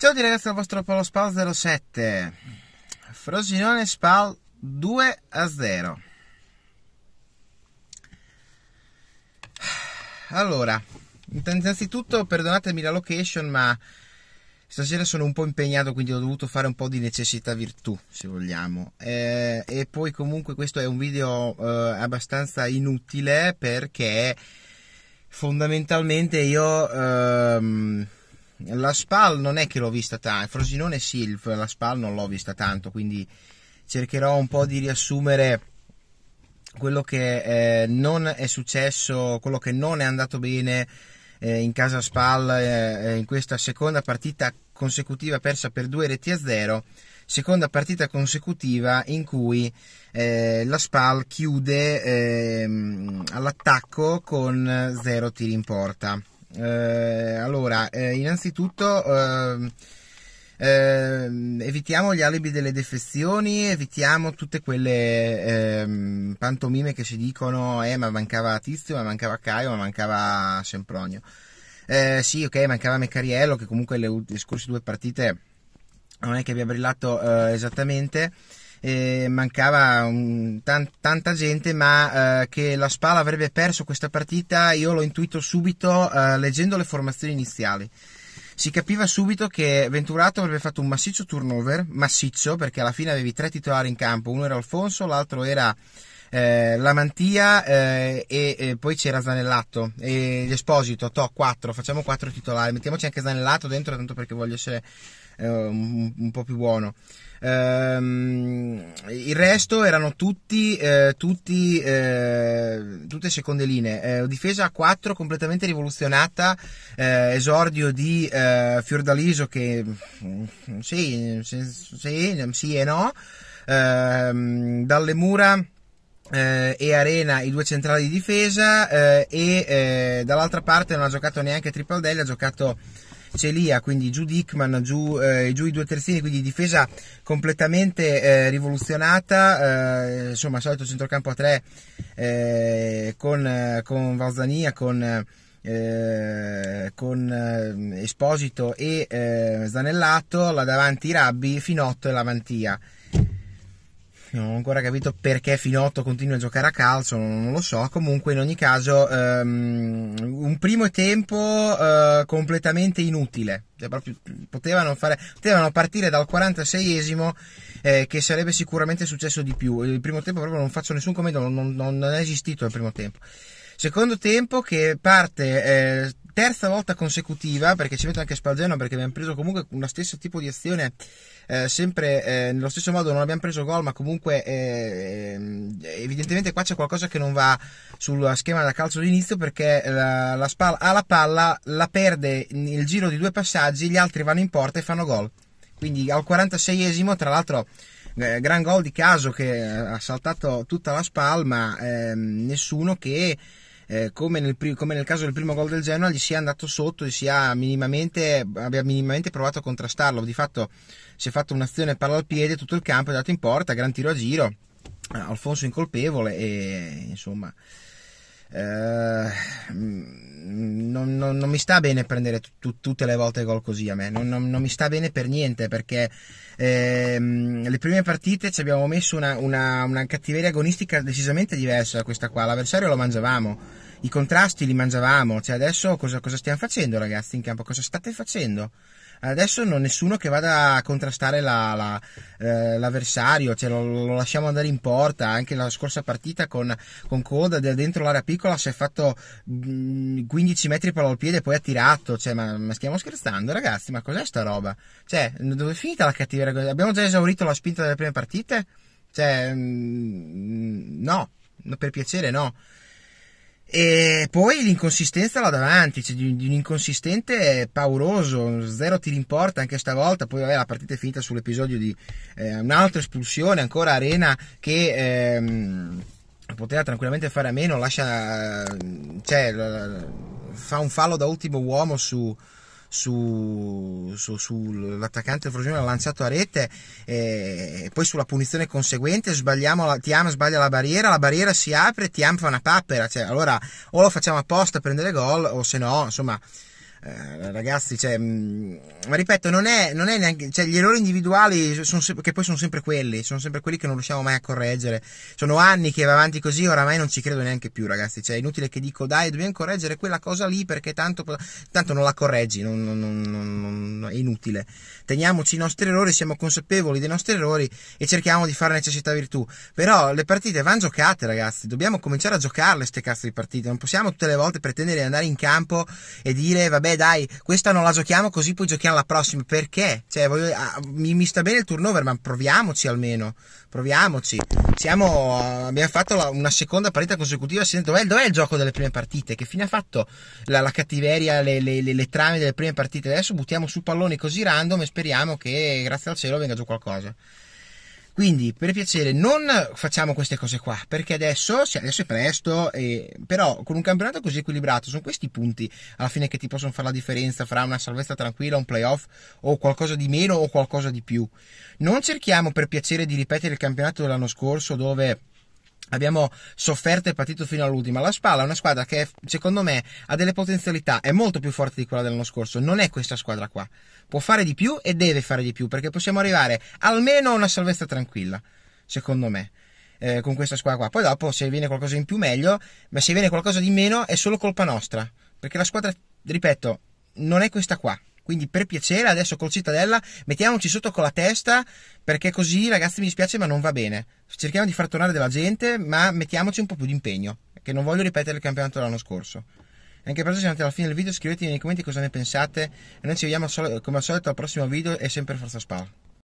Ciao di ragazzi dal vostro Polo Spal 07 Frosinone Spal 2 a 0 Allora, innanzitutto perdonatemi la location ma stasera sono un po' impegnato quindi ho dovuto fare un po' di necessità virtù se vogliamo eh, e poi comunque questo è un video eh, abbastanza inutile perché fondamentalmente io... Ehm, la SPAL non è che l'ho vista tanto, Frosinone sì, la SPAL non l'ho vista tanto, quindi cercherò un po' di riassumere quello che eh, non è successo, quello che non è andato bene eh, in casa SPAL eh, in questa seconda partita consecutiva persa per due reti a zero, seconda partita consecutiva in cui eh, la SPAL chiude ehm, all'attacco con zero tiri in porta. Eh, allora, eh, innanzitutto ehm, ehm, evitiamo gli alibi delle defezioni, evitiamo tutte quelle ehm, pantomime che ci dicono eh ma mancava Tizio, ma mancava Caio, ma mancava Sempronio. Eh, sì, ok, mancava Meccariello che comunque le, le scorse due partite non è che abbia brillato eh, esattamente eh, mancava un, tan, tanta gente, ma eh, che la Spal avrebbe perso questa partita io l'ho intuito subito eh, leggendo le formazioni iniziali. Si capiva subito che Venturato avrebbe fatto un massiccio turnover, massiccio perché alla fine avevi tre titolari in campo, uno era Alfonso, l'altro era eh, la mantia eh, e, e, poi c'era Zanellato e Esposito, to 4, facciamo 4 titolari, mettiamoci anche Zanellato dentro tanto perché voglio essere eh, un, un, po' più buono. Ehm, il resto erano tutti, eh, tutti eh, tutte seconde linee, eh, difesa a 4 completamente rivoluzionata, esordio di Fiordaliso che mm, sì, sì, sì, sì e no. Ehm, dalle mura eh, e Arena i due centrali di difesa eh, e eh, dall'altra parte non ha giocato neanche Trippaldelli, ha giocato Celia, quindi giù Dickman, giù, eh, giù i due terzini, quindi difesa completamente eh, rivoluzionata, insomma solito centrocampo a tre con, con Valzania, con... Eh, con eh, Esposito e eh, Zanellato, là davanti Rabbi, Finotto e Lavantia non ho ancora capito perché Finotto continua a giocare a calcio, non lo so, comunque in ogni caso um, un primo tempo uh, completamente inutile, cioè, proprio, potevano, fare, potevano, partire dal 46esimo eh, che sarebbe sicuramente successo di più, il primo tempo proprio non faccio nessun commento, non, non, non è esistito il primo tempo. Secondo tempo che parte eh, terza volta consecutiva, perché ci mette anche Spalgeno, perché abbiamo preso comunque lo stesso tipo di azione, eh, sempre eh, nello stesso modo, non abbiamo preso gol, ma comunque eh, evidentemente qua c'è qualcosa che non va sul schema da calcio d'inizio, perché la, la Spal ha la palla, la perde nel giro di due passaggi, gli altri vanno in porta e fanno gol. Quindi al 46esimo, tra l'altro eh, gran gol di caso che ha saltato tutta la Spal, ma ehm, nessuno che eh, come, nel, come, nel, caso del primo gol del Genoa, gli sia andato sotto, minimamente, abbia minimamente provato a contrastarlo. Di fatto si è fatto un'azione palla al piede, tutto il campo è andato in porta, gran tiro a giro, eh, Alfonso incolpevole e insomma eh, mm, non, non, non, mi sta bene prendere t- t- tutte le volte gol così a me, non, non mi sta bene per niente perché ehm, le prime partite ci abbiamo messo una, una, una cattiveria agonistica decisamente diversa da questa qua, l'avversario lo mangiavamo i contrasti li mangiavamo. Cioè, adesso cosa, cosa, stiamo facendo, ragazzi, in campo? Cosa state facendo? adesso non ho nessuno che vada a contrastare la, la, eh, l'avversario, cioè lo, lo, lasciamo andare in porta, anche la scorsa partita con, con Coda dentro l'area piccola si è fatto mh, mm, 15 metri per il piede e poi ha tirato, cioè, ma, ma, stiamo scherzando ragazzi, ma cos'è sta roba? Cioè, dove è finita la cattiveria? Abbiamo già esaurito la spinta delle prime partite? Cioè, mh, mm, no, per piacere no. E poi l'inconsistenza là davanti, cioè di, di un inconsistente pauroso, zero tiri in porta anche stavolta, poi vabbè, la partita è finita sull'episodio di eh, un'altra espulsione, ancora Arena che ehm, poteva tranquillamente fare a meno, lascia, eh, cioè, fa un fallo da ultimo uomo su, su, su, sull'attaccante Frosinone, ha lanciato a rete e, e, poi sulla punizione conseguente sbagliamo, la, Tiam sbaglia la barriera, la barriera si apre, Tiam fa una papera, cioè, allora o lo facciamo apposta a prendere gol o se no, insomma eh, ragazzi, cioè, mm, ma ripeto, non è, non è neanche, cioè, gli errori individuali sono, che poi sono sempre quelli, sono sempre quelli che non riusciamo mai a correggere. Sono anni che va avanti così, oramai non ci credo neanche più, ragazzi. Cioè, è inutile che dico, dai, dobbiamo correggere quella cosa lì perché tanto, tanto non la correggi, non, non, non, è inutile. Teniamoci i nostri errori, siamo consapevoli dei nostri errori e cerchiamo di fare necessità virtù. Però le partite vanno giocate, ragazzi. Dobbiamo cominciare a giocarle, queste cazzo di partite. Non possiamo tutte le volte pretendere di andare in campo e dire, vabbè, dai, questa non la giochiamo così poi giochiamo la prossima. Perché? Cioè, voglio, ah, mi, mi, sta bene il turnover, ma proviamoci almeno. Proviamoci. Siamo, ah, abbiamo fatto la, una seconda partita consecutiva. Sento, dov'è il gioco delle prime partite? Che fine ha fatto la, la cattiveria, le, le, le, le, trame delle prime partite? Adesso buttiamo su palloni così random e speriamo che, grazie al cielo, venga giù qualcosa. Quindi, per piacere, non facciamo queste cose qua, perché adesso, sì, adesso è presto, eh, però con un campionato così equilibrato, sono questi i punti alla fine che ti possono fare la differenza fra una salvezza tranquilla, un playoff o qualcosa di meno o qualcosa di più. Non cerchiamo, per piacere, di ripetere il campionato dell'anno scorso dove abbiamo sofferto e partito fino all'ultima. La Spalla è una squadra che secondo me ha delle potenzialità, è molto più forte di quella dell'anno scorso, non è questa squadra qua. Può fare di più e deve fare di più perché possiamo arrivare almeno a una salvezza tranquilla, secondo me. Eh, con questa squadra qua poi dopo se viene qualcosa in più meglio ma se viene qualcosa di meno è solo colpa nostra perché la squadra ripeto non è questa qua quindi per piacere adesso col Cittadella mettiamoci sotto con la testa perché così ragazzi mi dispiace ma non va bene. Cerchiamo di far tornare della gente ma mettiamoci un po' più di impegno che non voglio ripetere il campionato dell'anno scorso. Anche per oggi siamo alla fine del video, scrivetemi nei commenti cosa ne pensate e noi ci vediamo come al solito al prossimo video e sempre Forza Spa.